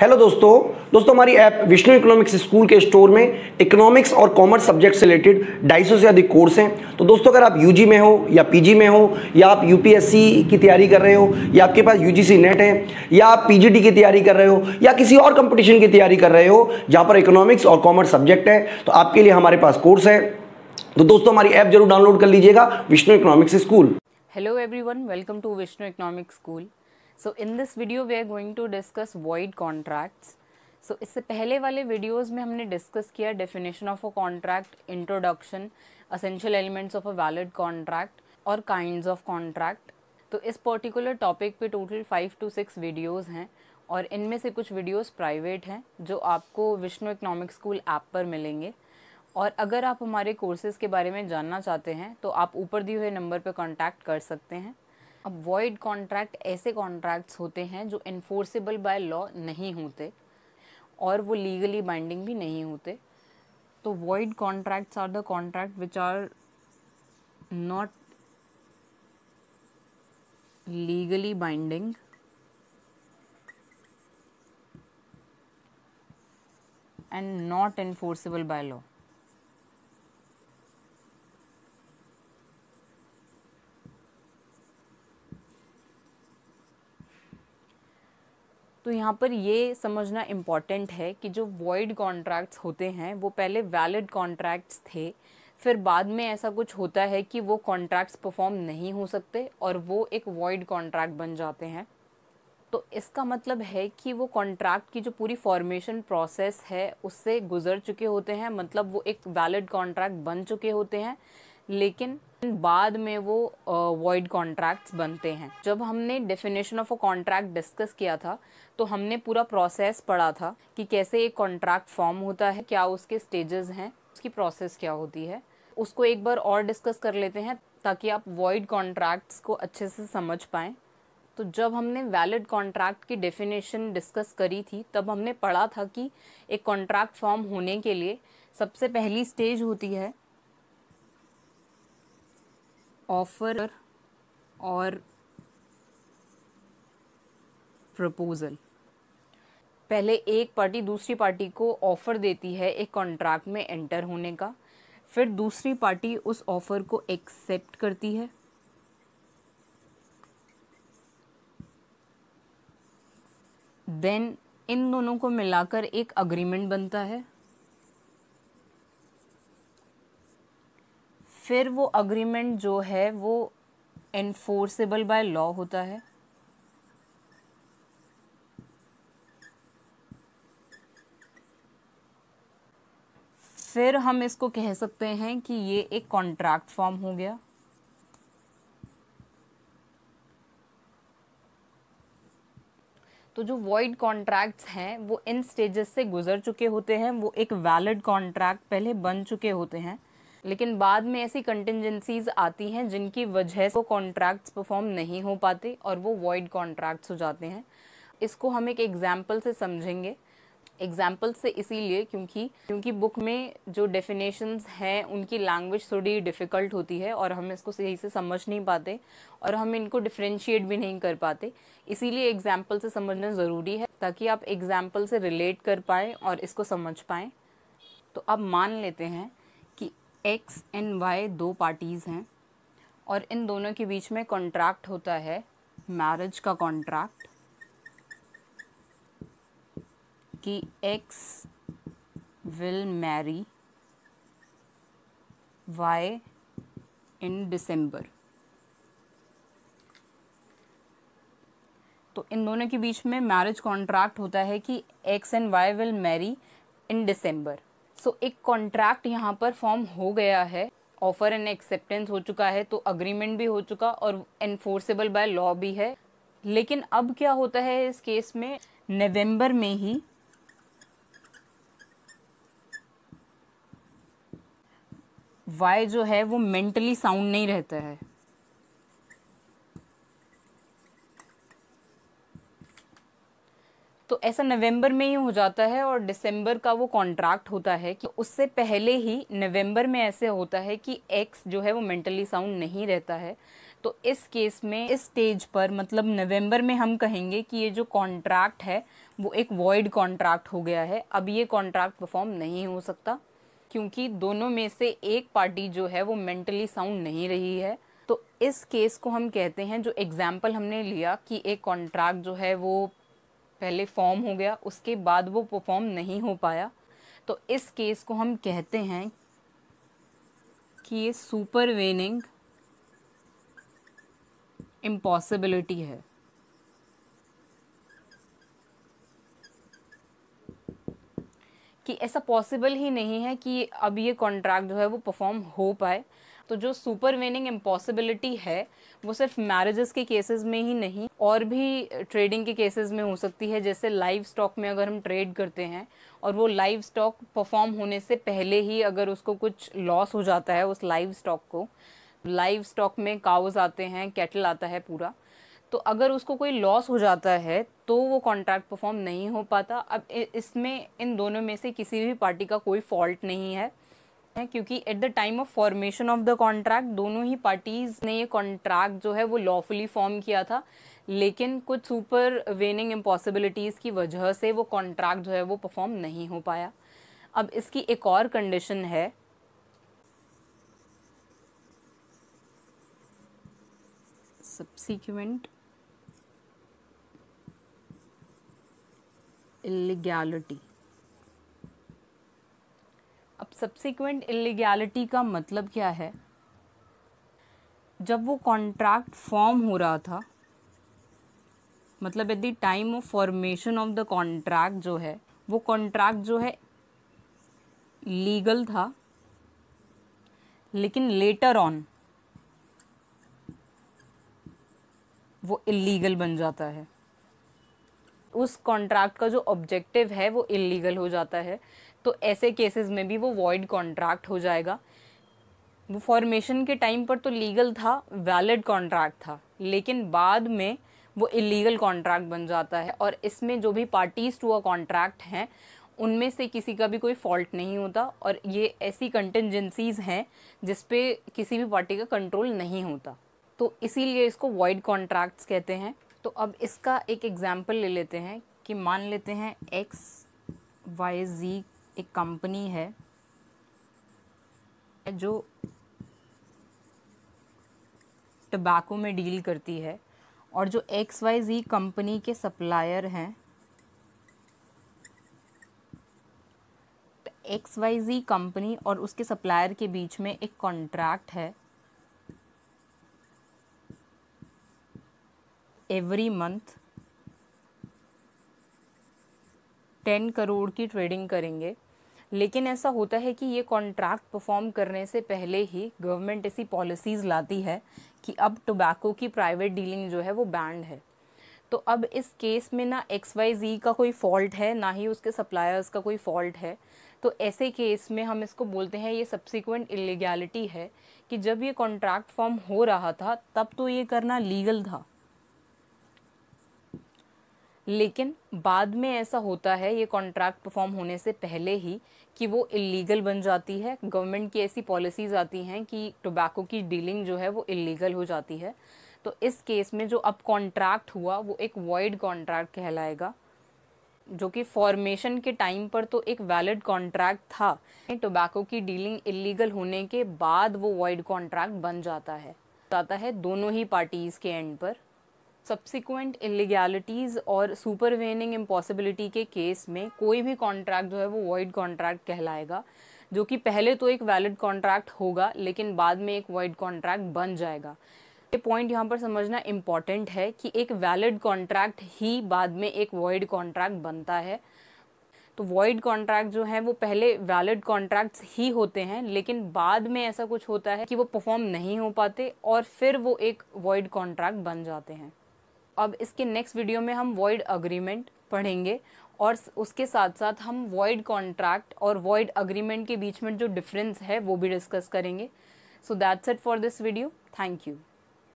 hello दोस्तों दोस्तों हमारी ऐप विष्णु इकोनॉमिक्स स्कूल के स्टोर में इकोनॉमिक्स और कॉमर्स सब्जेक्ट से रिलेटेड ढाई सौ से अधिक कोर्स हैं तो दोस्तों अगर आप यूजी में हो या पीजी में हो या आप यूपीएससी की तैयारी कर रहे हो या आपके पास यूजीसी नेट है या आप पीजीटी की तैयारी कर रहे हो या किसी और कंपटिशन की तैयारी कर रहे हो जहाँ पर इकोनॉमिक्स और कॉमर्स सब्जेक्ट है तो आपके लिए हमारे पास कोर्स है तो दोस्तों हमारी ऐप जरूर डाउनलोड कर लीजिएगा Vishnu economics school hello every welcome to Vishnu economics school so in this video we are going to discuss void contracts so इससे पहले वाले वीडियोस में हमने डिस्कस किया definition of a contract introduction essential elements of a valid contract और kind of contract तो इस particular topic पे total five to six videos हैं और इनमें से कुछ वीडियोस प्राइवेट हैं जो आपको विष्णु इकनॉमिक स्कूल ऐप पर मिलेंगे और अगर आप हमारे कोर्सेज़ के बारे में जानना चाहते हैं तो आप ऊपर दिए हुए नंबर पर कॉन्टैक्ट कर सकते हैं अब वॉइड कॉन्ट्रैक्ट ऐसे कॉन्ट्रैक्ट्स होते हैं जो इन्फोर्सेबल बाय लॉ नहीं होते और वो लीगली बाइंडिंग भी नहीं होते तो void contracts are the contract which are not legally binding and not enforceable by law तो यहाँ पर ये समझना इम्पॉर्टेंट है कि जो वॉइड कॉन्ट्रैक्ट्स होते हैं वो पहले वैलिड कॉन्ट्रैक्ट्स थे फिर बाद में ऐसा कुछ होता है कि वो कॉन्ट्रैक्ट्स परफॉर्म नहीं हो सकते और वो एक वॉइड कॉन्ट्रैक्ट बन जाते हैं तो इसका मतलब है कि वो कॉन्ट्रैक्ट की जो पूरी फॉर्मेशन प्रोसेस है उससे गुजर चुके होते हैं मतलब वो एक वैलिड कॉन्ट्रैक्ट बन चुके होते हैं लेकिन बाद में वो वॉइड कॉन्ट्रैक्ट्स बनते हैं जब हमने definition of a contract discuss किया था तो हमने पूरा प्रोसेस पढ़ा था कि कैसे एक कॉन्ट्रैक्ट फॉर्म होता है क्या उसके स्टेजेस हैं उसकी प्रोसेस क्या होती है उसको एक बार और डिस्कस कर लेते हैं ताकि आप वॉइड कॉन्ट्रैक्ट्स को अच्छे से समझ पाएँ तो जब हमने वैलिड कॉन्ट्रैक्ट की डेफिनेशन डिस्कस करी थी तब हमने पढ़ा था कि एक कॉन्ट्रैक्ट फॉर्म होने के लिए सबसे पहली स्टेज होती है ऑफर और प्रपोजल पहले एक पार्टी दूसरी पार्टी को ऑफ़र देती है एक कॉन्ट्रैक्ट में एंटर होने का फिर दूसरी पार्टी उस ऑफ़र को एक्सेप्ट करती है देन इन दोनों को मिलाकर एक अग्रीमेंट बनता है फिर वो अग्रीमेंट जो है वो एनफोर्सेबल बाय लॉ होता है फिर हम इसको कह सकते हैं कि ये एक कॉन्ट्रैक्ट फॉर्म हो गया तो जो वॉइड कॉन्ट्रैक्ट्स हैं वो इन स्टेजेस से गुजर चुके होते हैं वो एक वैलिड कॉन्ट्रैक्ट पहले बन चुके होते हैं लेकिन बाद में ऐसी कंटिजेंसीज आती हैं जिनकी वजह से वो कॉन्ट्रैक्ट्स परफॉर्म नहीं हो पाते और वो वॉइड कॉन्ट्रैक्ट्स हो जाते हैं इसको हम एक एग्जाम्पल से समझेंगे एग्जाम्पल से इसीलिए क्योंकि क्योंकि बुक में जो डेफिनेशंस हैं उनकी लैंग्वेज थोड़ी डिफ़िकल्ट होती है और हम इसको सही से समझ नहीं पाते और हम इनको डिफ्रेंशिएट भी नहीं कर पाते इसीलिए एग्जाम्पल से समझना ज़रूरी है ताकि आप एग्जाम्पल से रिलेट कर पाएँ और इसको समझ पाएँ तो अब मान लेते हैं कि एक्स एंड वाई दो पार्टीज़ हैं और इन दोनों के बीच में कॉन्ट्रैक्ट होता है मैरिज का कॉन्ट्रैक्ट कि X will marry Y in December तो इन दोनों के बीच में मैरिज कॉन्ट्रैक्ट होता है कि X and Y will marry in December so एक कॉन्ट्रैक्ट यहाँ पर फॉर्म हो गया है ऑफर एंड एक्सेप्टेंस हो चुका है तो अग्रीमेंट भी हो चुका और एनफोर्सेबल बाय लॉ भी है लेकिन अब क्या होता है इस केस में नवंबर में ही वाई जो है वो मेंटली साउंड नहीं रहता है तो ऐसा नवंबर में ही हो जाता है और दिसंबर का वो कॉन्ट्रैक्ट होता है कि उससे पहले ही नवंबर में ऐसे होता है कि एक्स जो है वो मेंटली साउंड नहीं रहता है तो इस केस में इस स्टेज पर मतलब नवंबर में हम कहेंगे कि ये जो कॉन्ट्रैक्ट है वो एक वॉइड कॉन्ट्रैक्ट हो गया है अब ये कॉन्ट्रैक्ट परफॉर्म नहीं हो सकता क्योंकि दोनों में से एक पार्टी जो है वो मेंटली साउंड नहीं रही है तो इस केस को हम कहते हैं जो एग्ज़ाम्पल हमने लिया कि एक कॉन्ट्रैक्ट जो है वो पहले फॉर्म हो गया उसके बाद वो परफॉर्म नहीं हो पाया तो इस केस को हम कहते हैं कि ये सुपरवेनिंग इम्पॉसिबिलिटी है कि ऐसा पॉसिबल ही नहीं है कि अब ये कॉन्ट्रैक्ट जो है वो परफॉर्म हो पाए तो जो सुपर वेनिंग इम्पॉसिबिलिटी है वो सिर्फ मैरिजेस के केसेस में ही नहीं और भी ट्रेडिंग के केसेस में हो सकती है जैसे लाइव स्टॉक में अगर हम ट्रेड करते हैं और वो लाइव स्टॉक परफॉर्म होने से पहले ही अगर उसको कुछ लॉस हो जाता है उस लाइव स्टॉक को लाइव स्टॉक में काउज आते हैं कैटल आता है पूरा तो अगर उसको कोई लॉस हो जाता है तो वो कॉन्ट्रैक्ट परफॉर्म नहीं हो पाता अब इसमें इन दोनों में से किसी भी पार्टी का कोई फॉल्ट नहीं है क्योंकि at the time of formation of the contract दोनों ही पार्टीज़ ने ये कॉन्ट्रैक्ट जो है वो लॉफुली फॉर्म किया था लेकिन कुछ सुपर वेनिंग इम्पॉसिबिलिटीज़ की वजह से वो कॉन्ट्रैक्ट जो है वो परफॉर्म नहीं हो पाया अब इसकी एक और कंडीशन है subsequent इलीगैलिटी अब सब्सिक्वेंट इलीगैलिटी का मतलब क्या है जब वो कॉन्ट्रैक्ट फॉर्म हो रहा था मतलब at the time of formation of the contract जो है वो कॉन्ट्रैक्ट जो है लीगल था लेकिन लेटर ऑन वो इलीगल बन जाता है उस कॉन्ट्रैक्ट का जो ऑब्जेक्टिव है वो इलीगल हो जाता है तो ऐसे केसेस में भी वो वॉइड कॉन्ट्रैक्ट हो जाएगा वो फॉर्मेशन के टाइम पर तो लीगल था वैलिड कॉन्ट्रैक्ट था लेकिन बाद में वो इलीगल कॉन्ट्रैक्ट बन जाता है और इसमें जो भी पार्टीज़ टू अ कॉन्ट्रैक्ट हैं उनमें से किसी का भी कोई फॉल्ट नहीं होता और ये ऐसी कंटेंजेंसीज हैं जिस पे किसी भी पार्टी का कंट्रोल नहीं होता तो इसीलिए इसको वॉइड कॉन्ट्रैक्ट्स कहते हैं तो अब इसका एक एग्ज़ाम्पल ले लेते हैं कि मान लेते हैं एक्स वाई जी एक कंपनी है जो टबाको में डील करती है और जो एक्स वाई जी कंपनी के सप्लायर हैं एक्स वाई जी कंपनी और उसके सप्लायर के बीच में एक कॉन्ट्रैक्ट है एवरी मंथ टेन करोड़ की ट्रेडिंग करेंगे लेकिन ऐसा होता है कि ये कॉन्ट्रैक्ट परफॉर्म करने से पहले ही गवर्नमेंट ऐसी पॉलिसीज़ लाती है कि अब टोबैको की प्राइवेट डीलिंग जो है वो बैंड है तो अब इस केस में ना एक्स वाई जी का कोई फॉल्ट है ना ही उसके सप्लायर्स का कोई फॉल्ट है तो ऐसे केस में हम इसको बोलते हैं ये सब्सिक्वेंट इलीगैलिटी है कि जब ये कॉन्ट्रैक्ट फॉर्म हो रहा था तब तो ये करना लीगल था लेकिन बाद में ऐसा होता है ये कॉन्ट्रैक्ट परफॉर्म होने से पहले ही कि वो इलीगल बन जाती है गवर्नमेंट की ऐसी पॉलिसीज़ आती हैं कि टोबैको की डीलिंग जो है वो इलीगल हो जाती है तो इस केस में जो अब कॉन्ट्रैक्ट हुआ वो एक वॉइड कॉन्ट्रैक्ट कहलाएगा जो कि फॉर्मेशन के टाइम पर तो एक वैलिड कॉन्ट्रैक्ट था टोबैको की डीलिंग इलीगल होने के बाद वो वॉइड कॉन्ट्रैक्ट बन जाता है जाता है दोनों ही पार्टीज़ के एंड पर सब्सिक्वेंट इलीगैलिटीज़ और सुपरवेनिंग इम्पॉसिबिलिटी के केस में कोई भी कॉन्ट्रैक्ट जो है वो वॉइड कॉन्ट्रैक्ट कहलाएगा जो कि पहले तो एक वैलिड कॉन्ट्रैक्ट होगा लेकिन बाद में एक वॉइड कॉन्ट्रैक्ट बन जाएगा ये पॉइंट यहाँ पर समझना इम्पॉर्टेंट है कि एक वैलिड कॉन्ट्रैक्ट ही बाद में एक वॉइड कॉन्ट्रैक्ट बनता है तो वॉइड कॉन्ट्रैक्ट जो है वो पहले वैलिड कॉन्ट्रैक्ट्स ही होते हैं लेकिन बाद में ऐसा कुछ होता है कि वो परफॉर्म नहीं हो पाते और फिर वो एक वॉइड कॉन्ट्रैक्ट बन जाते हैं अब इसके नेक्स्ट वीडियो में हम वॉइड अग्रीमेंट पढ़ेंगे और उसके साथ साथ हम वॉइड कॉन्ट्रैक्ट और वॉइड अग्रीमेंट के बीच में जो डिफरेंस है वो भी डिस्कस करेंगे so that's it for this video thank you